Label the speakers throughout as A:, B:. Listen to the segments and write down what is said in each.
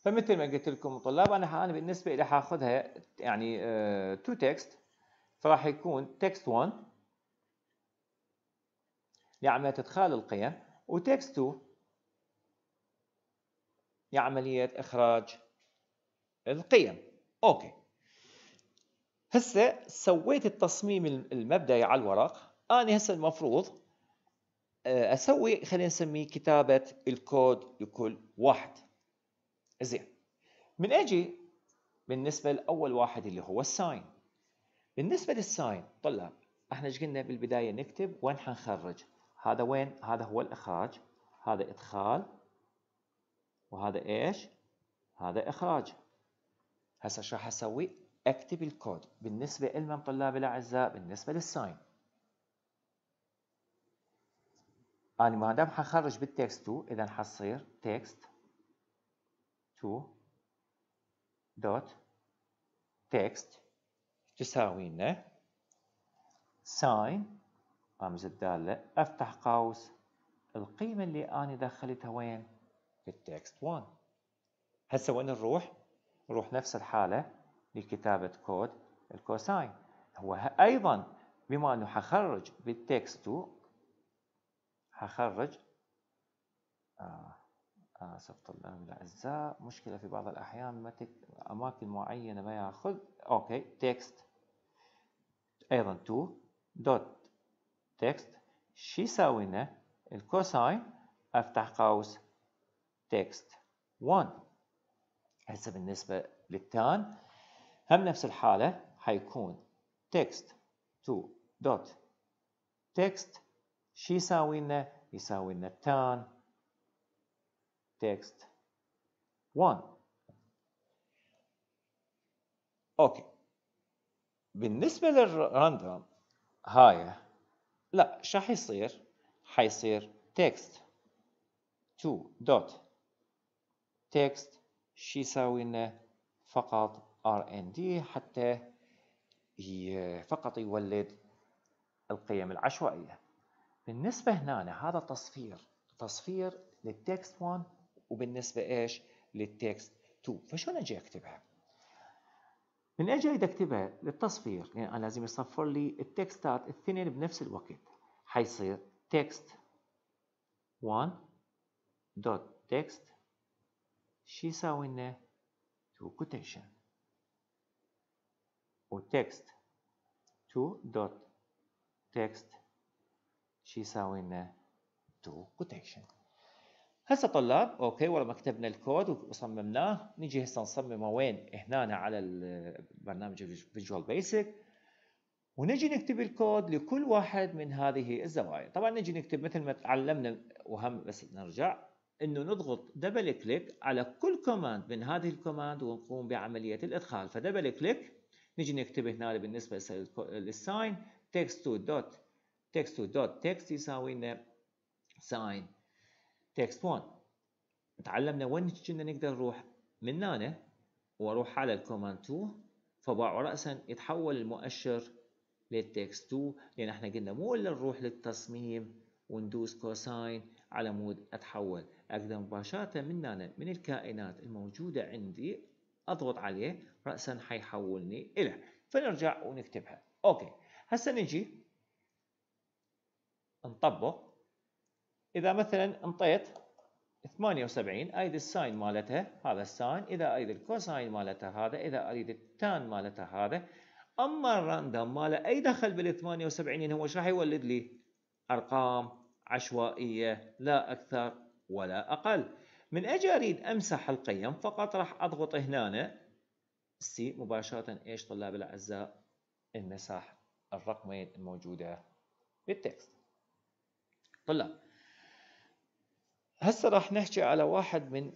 A: فمثل ما قلت لكم طلاب انا انا بالنسبه لي حاخذها يعني تو آه، تكست فراح يكون تكست 1 لعمليه ادخال القيم وتكست 2 لعمليه اخراج القيم اوكي هسه سويت التصميم المبدئي على الورق انا هسه المفروض آه، اسوي خلينا نسميه كتابه الكود لكل واحد زين من اجي بالنسبه لاول واحد اللي هو الساين بالنسبه للساين طلاب احنا ايش قلنا بالبدايه نكتب وين حنخرج هذا وين هذا هو الاخراج هذا ادخال وهذا ايش هذا اخراج هسه شو راح اسوي اكتب الكود بالنسبه لنا طلابي الاعزاء بالنسبه للساين انا ما دام حخرج بالتكست 2 اذا حصير تكست to dot text تساوي لنا ساين رمز الدالة افتح قوس القيمة اللي أنا دخلتها وين؟ في التكست 1 هسه وين نروح؟ نروح نفس الحالة لكتابة كود الكوساين هو أيضا بما أنه حخرج بالتكست 2 حخرج آه سقط الله الأعزاء مشكلة في بعض الأحيان ما تك... أماكن معينة ما يأخذ أوكي تكست أيضا تو دوت تكست شو يساوي لنا الكوساين أفتح قوس تكست 1 هسه بالنسبة للتان هم نفس الحالة حيكون تكست تو دوت تكست شو يساوي لنا؟ يساوي لنا text 1 اوكي بالنسبه للراندوم هاي لا شو حيصير حيصير text 2 دوت text شو يساوي لنا فقط rnd حتى فقط يولد القيم العشوائيه بالنسبه هنا هذا تصفير تصفير للتكست 1 وبالنسبه ايش للتكست 2 فشلون اجي اكتبها من اجي بدي اكتبها للتصفير لان يعني انا لازم يصفر لي التكستات الاثنين بنفس الوقت حيصير تكست 1 دوت تكست شو يساوي لنا 2 كوتيشن وتكست 2 دوت تكست شو يساوي لنا 2 كوتيشن هسه طلاب اوكي ورا ما كتبنا الكود وصممناه نجي هسه نصممه وين هنا على البرنامج فيجوال بيسك ونجي نكتب الكود لكل واحد من هذه الزوايا طبعا نجي نكتب مثل ما تعلمنا وهم بس نرجع انه نضغط دبل كليك على كل كوماند من هذه الكوماند ونقوم بعمليه الادخال فدبل كليك نجي نكتب هنا بالنسبه للساين تكست تو دوت تكست تو دوت تكست يساوي لنا ساين تكست 1 تعلمنا وين كنا نقدر نروح من هنا واروح على الكوماند 2 فباعوا رأسا يتحول المؤشر للتكست 2 لان احنا قلنا مو الا نروح للتصميم وندوس كوساين على مود اتحول اقدر مباشرة من هنا من الكائنات الموجودة عندي اضغط عليه رأسا حيحولني الى فنرجع ونكتبها اوكي هسه نجي نطبق إذا مثلا انطيت 78 أريد الساين مالتها هذا الساين إذا أريد الكوساين مالتها هذا إذا أريد التان مالتها هذا أما الراندوم ماله أي دخل بال 78 هو ايش راح يولد لي؟ أرقام عشوائية لا أكثر ولا أقل من أجي أريد أمسح القيم فقط راح أضغط هنا سي مباشرة إيش طلاب الأعزاء المساح الرقمين الموجودة بالتكست طلاب هسه راح نحكي على واحد من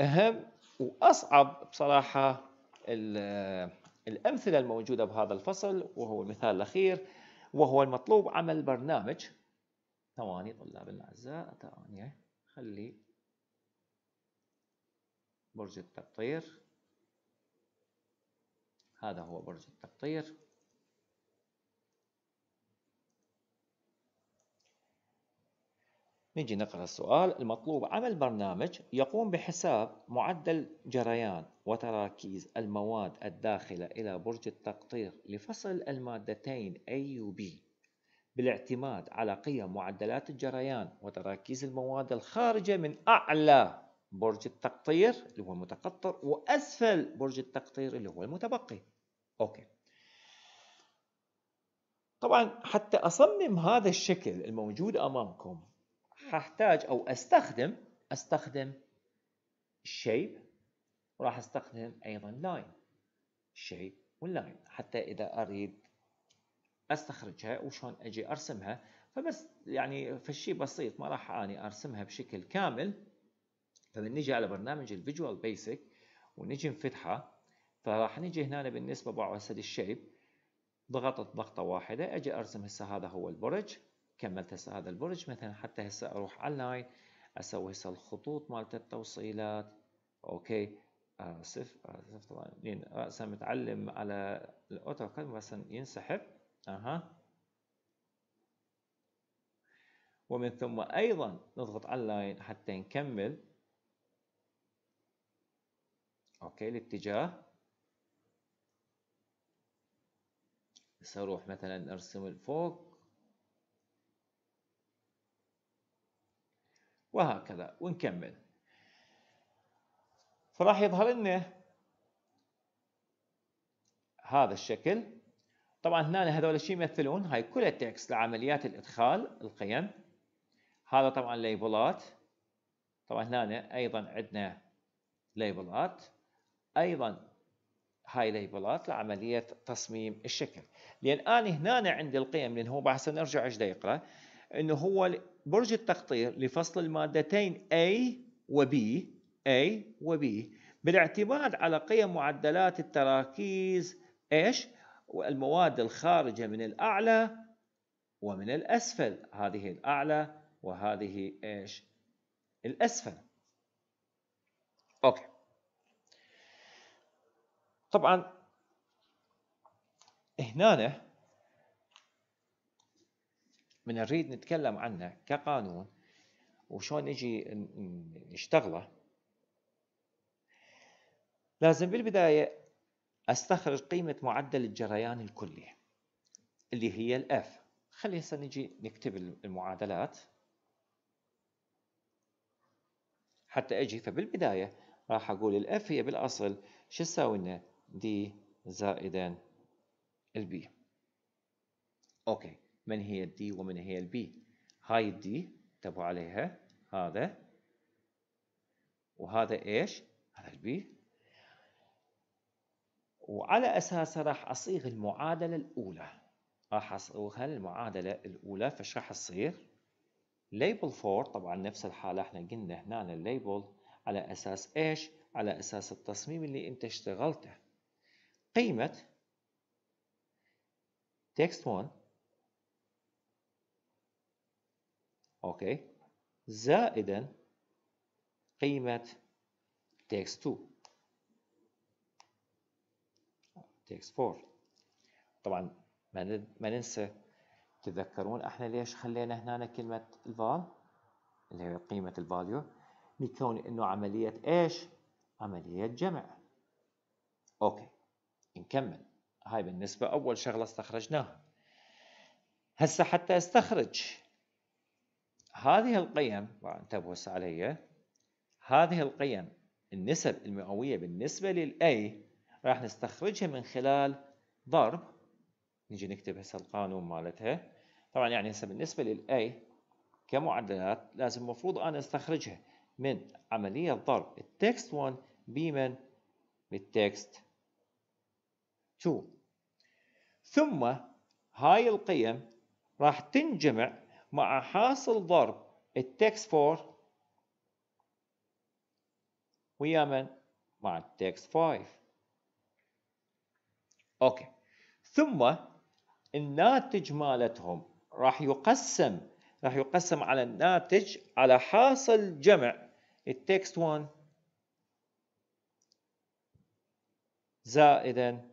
A: اهم واصعب بصراحه الامثله الموجوده بهذا الفصل وهو المثال الاخير وهو المطلوب عمل برنامج ثواني طلاب الاعزاء ثواني خلي برج التقطير هذا هو برج التقطير نجي نقرأ السؤال المطلوب عمل برنامج يقوم بحساب معدل جريان وتراكيز المواد الداخلة إلى برج التقطير لفصل المادتين A و B بالاعتماد على قيم معدلات الجريان وتراكيز المواد الخارجة من أعلى برج التقطير اللي هو المتقطر وأسفل برج التقطير اللي هو المتبقي أوكي طبعا حتى أصمم هذا الشكل الموجود أمامكم هحتاج أو أستخدم أستخدم shape وراح أستخدم أيضا line shape واللاين حتى إذا أريد أستخرجها وشون أجي أرسمها فبس يعني فالشي بسيط ما راح أني أرسمها بشكل كامل فمن نجي على برنامج الفيجوال بيسك ونجي نفتحه فراح نجي هنا بالنسبة بعوسد الشيب ضغطت ضغطة واحدة أجي أرسم هسه هذا هو البرج كملت هسه هذا البرج مثلا حتى هسه اروح على اللاين اسوي هسه الخطوط مالت التوصيلات اوكي اسف آه، اسف آه، طبعا يعني راسا متعلم على الاوتوكاد بس ينسحب اها ومن ثم ايضا نضغط على اللاين حتى نكمل اوكي الاتجاه هسه اروح مثلا ارسم الفوق وهكذا ونكمل فراح يظهر لنا هذا الشكل طبعا هنا هذول الشيء يمثلون هاي كلها التكست لعمليات الادخال القيم هذا طبعا ليبلات طبعا هنا ايضا عندنا ليبلات ايضا هاي ليبلات لعمليه تصميم الشكل لان انا هنا عندي القيم لان هو بحسن نرجع ايش يقرا انه هو برج التقطير لفصل المادتين A و B A و B بالاعتماد على قيم معدلات التراكيز ايش؟ والمواد الخارجة من الأعلى ومن الأسفل هذه الأعلى وهذه ايش؟ الأسفل أوكي طبعا هنا من نريد نتكلم عنه كقانون وشون نجي نشتغله لازم بالبداية استخرج قيمة معدل الجريان الكلي اللي هي الاف خلي هسه نجي نكتب المعادلات حتى اجي فبالبداية راح اقول الاف هي بالاصل شو تساوي لنا دي زائدا البي اوكي من هي الدي ومن هي البي هاي الدي انتبهوا عليها هذا وهذا ايش هذا البي وعلى اساسها راح اصيغ المعادله الاولى راح اصيغها المعادله الاولى فايش راح تصير ليبل 4 طبعا نفس الحاله احنا قلنا هنا الليبل على اساس ايش على اساس التصميم اللي انت اشتغلته قيمه تكست 1 اوكي زائدا قيمة تيكس 2 تيكس 4 طبعا ما ننسى تتذكرون احنا ليش خلينا هنا كلمة الفال اللي هي قيمة الفاليو بكون انه عملية ايش؟ عملية جمع اوكي نكمل هاي بالنسبة اول شغلة استخرجناها هسه حتى استخرج هذه القيم انتبهوا هسه علي هذه القيم النسب المئوية بالنسبة للاي راح نستخرجها من خلال ضرب نجي نكتب هسه القانون مالتها طبعا يعني هسه بالنسبة للاي كمعدلات لازم المفروض أنا استخرجها من عملية ضرب التكست 1 بمن بالتكست 2 ثم هاي القيم راح تنجمع مع حاصل ضرب التكس فور ويا من؟ مع التكس 5 اوكي ثم الناتج مالتهم راح يقسم راح يقسم على الناتج على حاصل جمع التكست 1 زائدا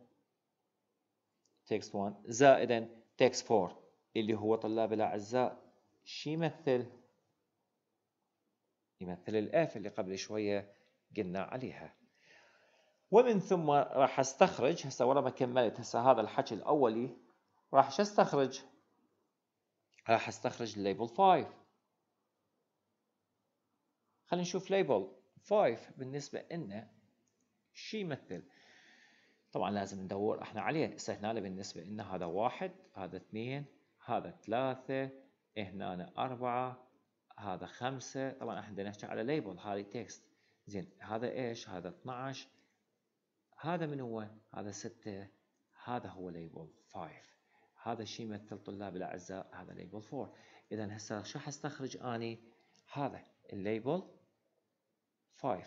A: تكست 1 زائدا تكست 4 اللي هو طلاب الاعزاء شي يمثل يمثل الآفة اللي قبل شوية قلنا عليها ومن ثم راح استخرج هسه ورا ما كملت هسه هذا الحكي الأولي راح شو استخرج راح استخرج الليبل 5 خلينا نشوف ليبل 5 بالنسبة لنا شي يمثل طبعا لازم ندور احنا عليه هسه هنا بالنسبة لنا هذا واحد هذا اثنين هذا ثلاثة هنا أنا أربعة هذا خمسة طبعا احنا بدنا نحكي على ليبل هذه تكست زين هذا ايش هذا 12 هذا من هو هذا ستة هذا هو ليبل 5 هذا الشيء يمثل طلاب الاعزاء هذا ليبل 4 اذا هسه شو حستخرج اني هذا الليبل 5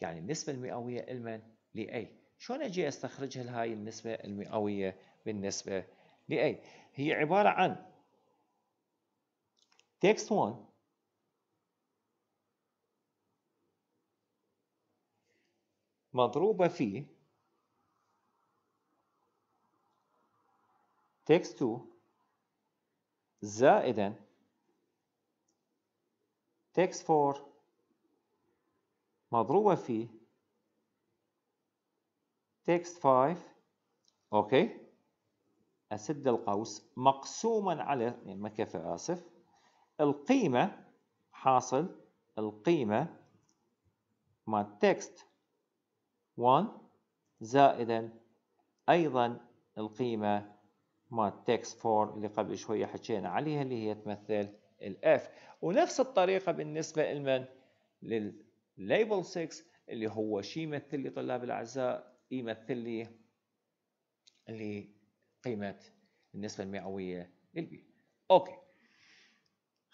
A: يعني النسبه المئويه لمن لاي شلون اجي استخرجها هاي النسبه المئويه بالنسبه لاي هي عباره عن Um e text 1 مضروبة في text 2 زائدا text 4 مضروبة في text 5 اوكي أسد القوس مقسوما على ما مكفى آسف القيمة حاصل القيمة ما text 1 زائدا أيضا القيمة ما text 4 اللي قبل شوية حكينا عليها اللي هي تمثل الاف ونفس الطريقة بالنسبة لمن للليبل 6 اللي هو شي يمثل لي طلاب الأعزاء يمثل لي اللي قيمة النسبة المئوية للبي أوكي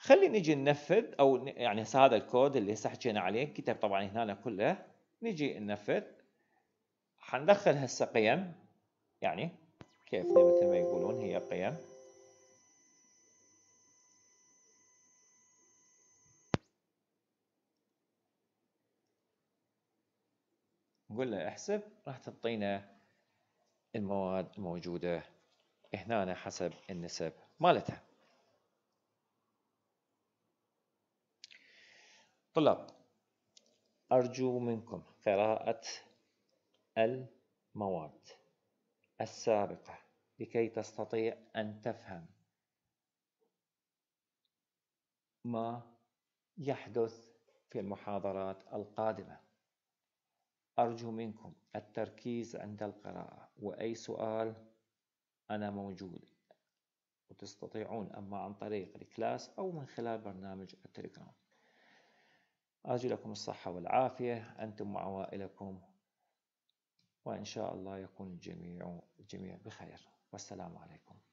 A: خلي نجي ننفذ او يعني هسه هذا الكود اللي هسه حكينا عليه كتب طبعا هنا كله نجي ننفذ حندخل هسه قيم يعني كيف مثل ما يقولون هي قيم نقول له احسب راح تعطينا المواد الموجودة هنا حسب النسب مالتها طلاب أرجو منكم قراءة المواد السابقة لكي تستطيع أن تفهم ما يحدث في المحاضرات القادمة أرجو منكم التركيز عند القراءة وأي سؤال أنا موجود وتستطيعون أما عن طريق الكلاس أو من خلال برنامج التليجرام أرجو لكم الصحة والعافية أنتم وعوائلكم وإن شاء الله يكون الجميع الجميع بخير والسلام عليكم